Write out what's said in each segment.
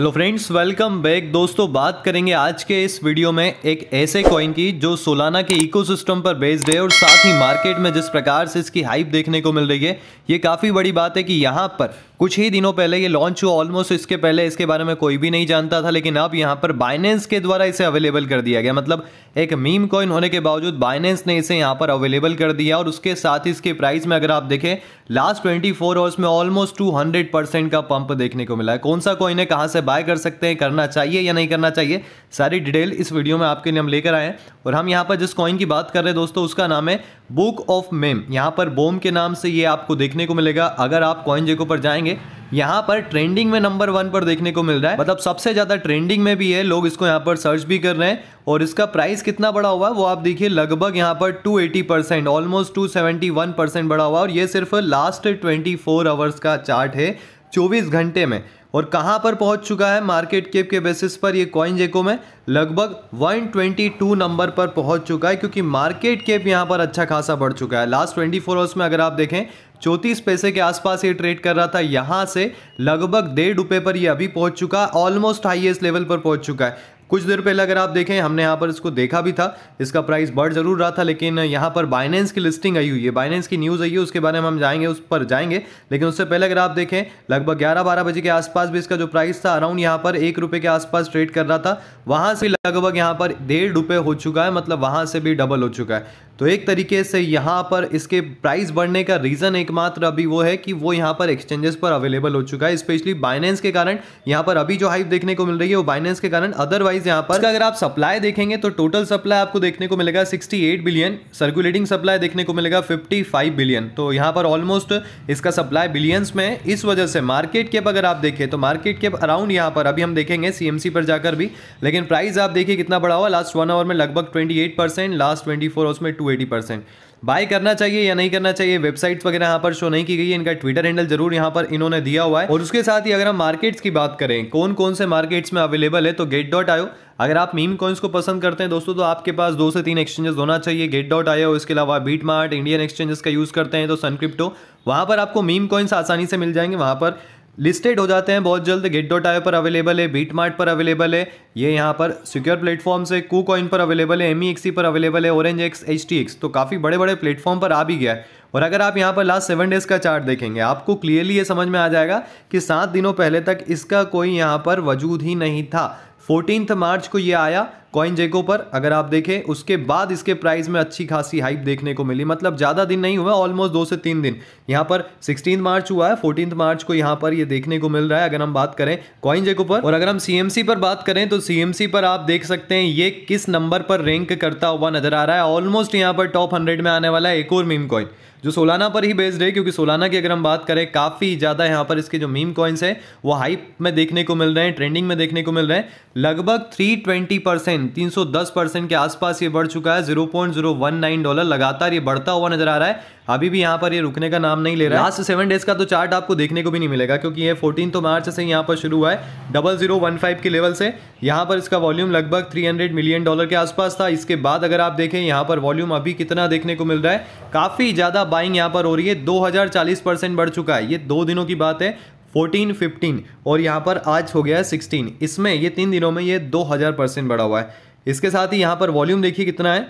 hello friends welcome back दोस्तों बात करेंगे आज के इस वीडियो में एक ऐसे कॉइन की जो सोलाना के इकोसिस्टम पर बेस्ड है और साथ ही मार्केट में जिस प्रकार से इसकी हाइप देखने को मिल रही है ये काफ़ी बड़ी बात है कि यहाँ पर कुछ ही दिनों पहले ये लॉन्च हुआ ऑलमोस्ट इसके पहले इसके बारे में कोई भी नहीं जानता था लेकिन अब यहाँ पर बाइनेंस के द्वारा इसे अवेलेबल कर दिया गया मतलब एक मीम कॉइन होने के बावजूद बाइनेंस ने इसे यहाँ पर अवेलेबल कर दिया और उसके साथ ही इसके प्राइस में अगर आप देखें लास्ट ट्वेंटी फोर आवर्स में ऑलमोस्ट हंड्रेड परसेंट का पंप देखने को मिला है कौन सा कॉइन है कहाँ से बाय कर सकते हैं करना चाहिए या नहीं करना चाहिए सारी डिटेल इस वीडियो में आपके लिए हम लेकर आए हैं और हम यहाँ पर जिस कॉइन की बात कर रहे हैं दोस्तों उसका नाम है बुक ऑफ मेम यहाँ पर बोम के नाम से ये आपको देखने को मिलेगा अगर आप कॉइन जेको पर जाएंगे यहाँ पर ट्रेंडिंग में नंबर वन पर देखने को मिल रहा है मतलब सबसे ज़्यादा ट्रेंडिंग में भी है लोग इसको यहाँ पर सर्च भी कर रहे हैं और इसका प्राइस कितना बड़ा हुआ वो आप देखिए लगभग यहाँ पर 280 परसेंट ऑलमोस्ट 271 परसेंट बढ़ा हुआ और ये सिर्फ लास्ट 24 आवर्स का चार्ट है 24 घंटे में और कहां पर पहुंच चुका है मार्केट केप के बेसिस पर ये कॉइन जेको में लगभग 122 नंबर पर पहुंच चुका है क्योंकि मार्केट केप यहां पर अच्छा खासा बढ़ चुका है लास्ट 24 फोर आवर्स में अगर आप देखें चौंतीस पैसे के आसपास ये ट्रेड कर रहा था यहाँ से लगभग डेढ़ रुपये पर ये अभी पहुँच चुका है ऑलमोस्ट हाईएस्ट लेवल पर पहुँच चुका है कुछ देर पहले अगर आप देखें हमने यहाँ पर इसको देखा भी था इसका प्राइस बढ़ जरूर रहा था लेकिन यहाँ पर बाइनेंस की लिस्टिंग आई हुई है बाइनेंस की न्यूज़ आई है उसके बारे में हम जाएंगे उस पर जाएंगे लेकिन उससे पहले अगर आप देखें लगभग ग्यारह बारह बजे के आसपास भी इसका जो प्राइस था अराउंड यहाँ पर एक के आसपास ट्रेड कर रहा था वहाँ से लगभग यहाँ पर डेढ़ हो चुका है मतलब वहाँ से भी डबल हो चुका है तो एक तरीके से यहाँ पर इसके प्राइस बढ़ने का रीज़न एकमात्र अभी वो है कि वो यहाँ पर एक्सचेंजेस पर अवेलेबल हो चुका है स्पेशली बाइनेंस के कारण यहाँ पर अभी जो हाइप देखने को मिल रही है वो बाइनेंस के कारण अदरवाइज यहाँ पर अगर आप सप्लाई देखेंगे तो टोटल सप्लाई आपको देखने को मिलेगा सिक्सटी बिलियन सर्कुलेटिंग सप्लाई देखने को मिलेगा फिफ्टी बिलियन तो यहाँ पर ऑलमोस्ट इसका सप्लाई बिलियंस में इस वजह से मार्केट केप अगर आप देखें तो मार्केट केप अराउंड यहाँ पर अभी हम देखेंगे सीएमसी पर जाकर भी लेकिन प्राइस आप देखिए कितना बड़ा हुआ लास्ट वन आवर में लगभग ट्वेंटी लास्ट ट्वेंटी फोर उसमें टू एटी परसेंट बाय करना चाहिए या नहीं करना चाहिए वेबसाइट्स वगैरह यहाँ पर शो नहीं की गई है इनका ट्विटर हैंडल जरूर यहाँ पर इन्होंने दिया हुआ है और उसके साथ ही अगर हम मार्केट्स की बात करें कौन कौन से मार्केट्स में अवेलेबल है तो गेट डॉट आयो अगर आप मीम कॉइन्स को पसंद करते हैं दोस्तों तो आपके पास दो से तीन एक्सचेंजेस होना चाहिए गेट डॉट आयो इसके अलावा बीट मार्ट इंडियन एक्सचेंजेस का यूज़ करते हैं तो सनक्रिप्टो वहाँ पर आपको मीम कॉइन्स आसानी से मिल जाएंगे वहाँ पर लिस्टेड हो जाते हैं बहुत जल्द गेट डॉट आयो पर अवेलेबल है बीट मार्ट पर अवेलेबल है ये यहाँ पर सिक्योर प्लेटफॉर्म से कू कॉइन पर अवेलेबल है एम e पर अवेलेबल है OrangeX H T X तो काफ़ी बड़े बड़े प्लेटफॉर्म पर आ भी गया है और अगर आप यहाँ पर लास्ट सेवन डेज़ का चार्ट देखेंगे आपको क्लियरली ये समझ में आ जाएगा कि सात दिनों पहले तक इसका कोई यहाँ पर वजूद ही नहीं था फोर्टीन मार्च को ये आया कॉइन जेको पर अगर आप देखें उसके बाद इसके प्राइस में अच्छी खासी हाइप देखने को मिली मतलब ज़्यादा दिन नहीं हुआ ऑलमोस्ट दो से तीन दिन यहाँ पर सिक्सटीन मार्च हुआ है फोर्टीन मार्च को यहाँ पर ये देखने को मिल रहा है अगर हम बात करें कॉइन जेको पर और अगर हम सी पर बात करें तो सी पर आप देख सकते हैं ये किस नंबर पर रैंक करता हुआ नजर आ रहा है ऑलमोस्ट यहाँ पर टॉप हंड्रेड में आने वाला है एक और मीम कॉइन जो सोलाना पर ही बेस्ड है क्योंकि सोलाना की अगर हम बात करें काफ़ी ज़्यादा यहां पर इसके जो मीम कॉइन्स है वो हाइप में देखने को मिल रहे हैं ट्रेंडिंग में देखने को मिल रहे हैं लगभग 320 परसेंट तीन के आसपास ये बढ़ चुका है 0.019 डॉलर लगातार ये बढ़ता हुआ नजर आ रहा है अभी भी यहाँ पर ये रुकने का नाम नहीं ले रहा है लास्ट सेवन डेज का तो चार्ट आपको देखने को भी नहीं मिलेगा क्योंकि ये फोर्टीन तो मार्च से यहाँ पर शुरू हुआ है डबल जीरो वन फाइव के लेवल से यहाँ पर इसका वॉल्यूम लगभग थ्री हंड्रेड मिलियन डॉलर के आसपास था इसके बाद अगर आप देखें यहाँ पर वॉल्यूम अभी कितना देखने को मिल रहा है काफ़ी ज़्यादा बाइंग यहाँ पर हो रही है दो हज़ार बढ़ चुका है ये दो दिनों की बात है 14, 15 और यहाँ पर आज हो गया है 16 इसमें ये तीन दिनों में ये 2000 परसेंट बढ़ा हुआ है इसके साथ ही यहाँ पर वॉल्यूम देखिए कितना है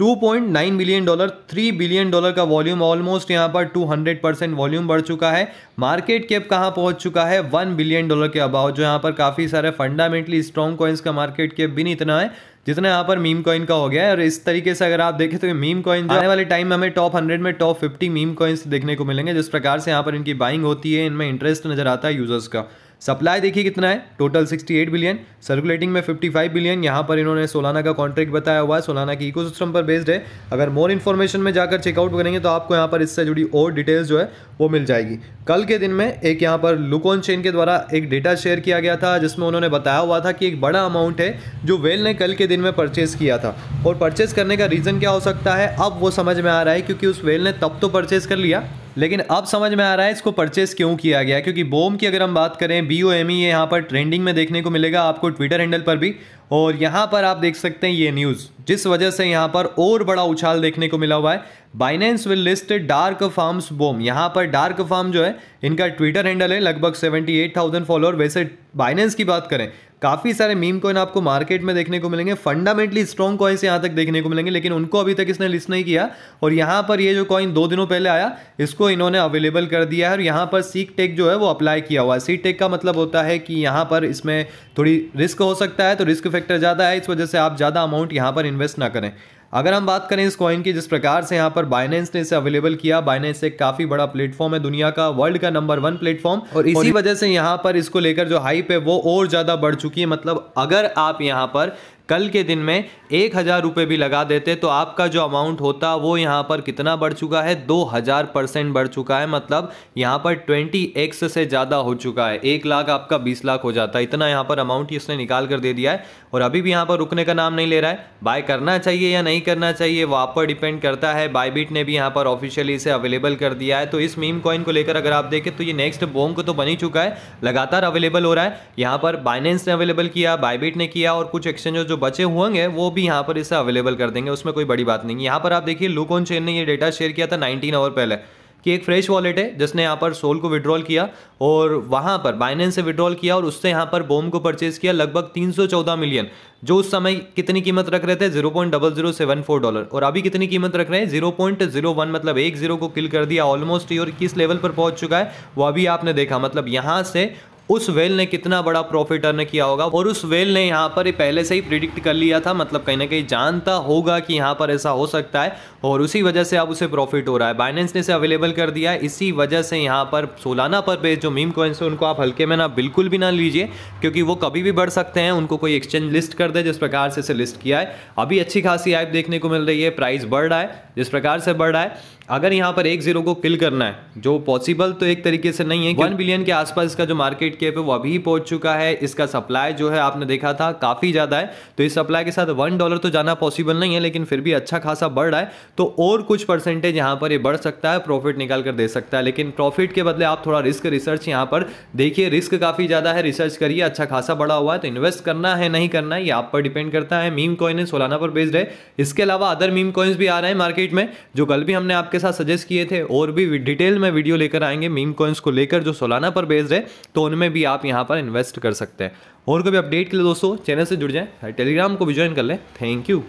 2.9 मिलियन डॉलर 3 बिलियन डॉलर का वॉल्यूम ऑलमोस्ट यहाँ पर 200 परसेंट वॉल्यूम बढ़ चुका है मार्केट कैप कहाँ पहुंच चुका है 1 बिलियन डॉलर के अभाव जो यहाँ पर काफ़ी सारे फंडामेंटली स्ट्रॉन्ग कॉइन्स का मार्केट कैप भी नहीं इतना है जितना यहाँ पर मीम कॉइन का हो गया है और इस तरीके से अगर आप देखें तो मीम कॉइन आने वाले टाइम में हमें टॉप हंड्रेड में टॉप फिफ्टी मीम कॉइन्स देखने को मिलेंगे जिस प्रकार से यहाँ पर इनकी बाइंग होती है इनमें इंटरेस्ट नजर आता है यूजर्स का सप्लाई देखिए कितना है टोटल 68 बिलियन सर्कुलेटिंग में 55 बिलियन यहाँ पर इन्होंने सोलाना का कॉन्ट्रैक्ट बताया हुआ है सोलाना की इकोसिस्टम पर बेस्ड है अगर मोर इन्फॉर्मेशन में जाकर चेकआउट करेंगे तो आपको यहाँ पर इससे जुड़ी और डिटेल्स जो है वो मिल जाएगी कल के दिन में एक यहाँ पर लुकॉन चेन के द्वारा एक डेटा शेयर किया गया था जिसमें उन्होंने बताया हुआ था कि एक बड़ा अमाउंट है जो वेल ने कल के दिन में परचेस किया था और परचेस करने का रीज़न क्या हो सकता है अब वो समझ में आ रहा है क्योंकि उस वेल ने तब तो परचेस कर लिया लेकिन अब समझ में आ रहा है इसको परचेस क्यों किया गया क्योंकि बोम की अगर हम बात करें बी ओ एम ई यहाँ पर ट्रेंडिंग में देखने को मिलेगा आपको ट्विटर हैंडल पर भी और यहाँ पर आप देख सकते हैं ये न्यूज़ जिस वजह से यहाँ पर और बड़ा उछाल देखने को मिला हुआ है Binance will list dark farms BOME यहाँ पर डार्क फार्म जो है इनका ट्विटर हैंडल है लगभग 78,000 फॉलोअर वैसे बाइनेंस की बात करें काफ़ी सारे मीम कॉइन आपको मार्केट में देखने को मिलेंगे फंडामेंटली स्ट्रॉन्ग कॉइन्स यहाँ तक देखने को मिलेंगे लेकिन उनको अभी तक इसने लिस्ट नहीं किया और यहाँ पर ये जो कॉइन दो दिनों पहले आया इसको इन्होंने अवेलेबल कर दिया है और यहाँ पर सीक टेक जो है वो अप्लाई किया हुआ है सीक टेक का मतलब होता है कि यहाँ पर इसमें थोड़ी रिस्क हो सकता है तो रिस्क फैक्टर ज़्यादा है इस वजह से आप ज़्यादा अमाउंट यहाँ पर इन्वेस्ट ना करें अगर हम बात करें इस कॉइन की जिस प्रकार से यहाँ पर बाइनेंस ने इसे अवेलेबल किया बाइनेंस एक काफी बड़ा प्लेटफॉर्म है दुनिया का वर्ल्ड का नंबर वन प्लेटफॉर्म और इसी वजह से यहाँ पर इसको लेकर जो हाइप है वो और ज्यादा बढ़ चुकी है मतलब अगर आप यहाँ पर कल के दिन में एक हज़ार रुपये भी लगा देते तो आपका जो अमाउंट होता वो यहाँ पर कितना बढ़ चुका है दो हज़ार परसेंट बढ़ चुका है मतलब यहाँ पर ट्वेंटी एक्स से ज़्यादा हो चुका है एक लाख आपका बीस लाख हो जाता है इतना यहाँ पर अमाउंट इसने निकाल कर दे दिया है और अभी भी यहाँ पर रुकने का नाम नहीं ले रहा है बाय करना चाहिए या नहीं करना चाहिए वो आप पर डिपेंड करता है बायबीट ने भी यहाँ पर ऑफिशियली इसे अवेलेबल कर दिया है तो इस मीम कॉइन को लेकर अगर आप देखें तो ये नेक्स्ट बोंग तो बनी चुका है लगातार अवेलेबल हो रहा है यहाँ पर बाइनेंस ने अवेलेबल किया बायबीट ने किया और कुछ एक्सचेंजों जो जो बचे हुएंगे वो भी यहाँ पर इसे अवेलेबल कर देंगे उसमें कोई बड़ी बात नहीं यहाँ पर आप देखिए लूकोन चेन ने ये डेटा शेयर किया था नाइनटीन आवर पहले कि एक फ्रेश वॉलेट है जिसने यहाँ पर सोल को विड्रॉल किया और वहाँ पर बाइनेंस से विड्रॉल किया और उससे यहाँ पर बोम को परचेज किया लगभग 314 मिलियन जो उस समय कितनी कीमत रख रहे थे 0.0074 डॉलर और अभी कितनी कीमत रख रहे हैं 0.01 मतलब एक जीरो को किल कर दिया ऑलमोस्ट ये और किस लेवल पर पहुँच चुका है वो अभी आपने देखा मतलब यहाँ से उस वेल ने कितना बड़ा प्रॉफिट अर्न किया होगा और उस वेल ने यहाँ पर पहले से ही प्रिडिक्ट कर लिया था मतलब कहीं ना कहीं जानता होगा कि यहाँ पर ऐसा हो सकता है और उसी वजह से अब उसे प्रॉफिट हो रहा है बाइनेंस ने इसे अवेलेबल कर दिया है इसी वजह से यहाँ पर सोलाना पर बेस्ड जो मीम कॉइन्स है उनको आप हल्के में ना बिल्कुल भी ना लीजिए क्योंकि वो कभी भी बढ़ सकते हैं उनको कोई एक्सचेंज लिस्ट कर दे जिस प्रकार से इसे लिस्ट किया है अभी अच्छी खासी ऐप देखने को मिल रही है प्राइस बढ़ रहा है जिस प्रकार से बढ़ रहा है अगर यहाँ पर एक जीरो को किल करना है जो पॉसिबल तो एक तरीके से नहीं है वन बिलियन के आसपास इसका जो मार्केट मार्केट के पे वो अभी पहुंच चुका है इसका सप्लाई जो है आपने देखा था काफ़ी ज़्यादा है तो इस सप्लाई के साथ वन डॉलर तो जाना पॉसिबल नहीं है लेकिन फिर भी अच्छा खासा बढ़ रहा है तो और कुछ परसेंटेज यहां पर ये बढ़ सकता है प्रॉफिट निकाल कर दे सकता है लेकिन प्रॉफिट के बदले आप थोड़ा रिस्क रिसर्च यहां पर देखिए रिस्क काफ़ी ज़्यादा है रिसर्च करिए अच्छा खासा बढ़ा हुआ है तो इन्वेस्ट करना है नहीं करना है ये आप पर डिपेंड करता है मीम कॉइन है सोलाना पर बेस्ड है इसके अलावा अदर मीम कॉइन्स भी आ रहे हैं मार्केट में जो कल भी हमने आपके साथ सजेस्ट किए थे और भी डिटेल में वीडियो लेकर आएंगे मीम कॉइन्स को लेकर जो सोलाना पर बेस्ड है तो उनमें में भी आप यहाँ पर इन्वेस्ट कर सकते हैं और कभी अपडेट के लिए दोस्तों चैनल से जुड़ जाएँ टेलीग्राम को भी ज्वाइन कर लें थैंक यू